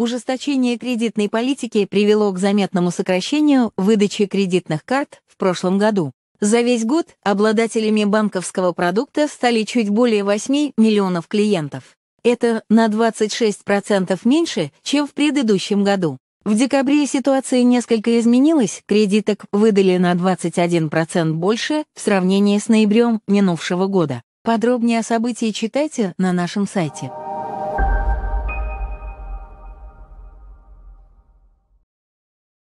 Ужесточение кредитной политики привело к заметному сокращению выдачи кредитных карт в прошлом году. За весь год обладателями банковского продукта стали чуть более 8 миллионов клиентов. Это на 26% меньше, чем в предыдущем году. В декабре ситуация несколько изменилась, кредиток выдали на 21% больше в сравнении с ноябрем минувшего года. Подробнее о событии читайте на нашем сайте.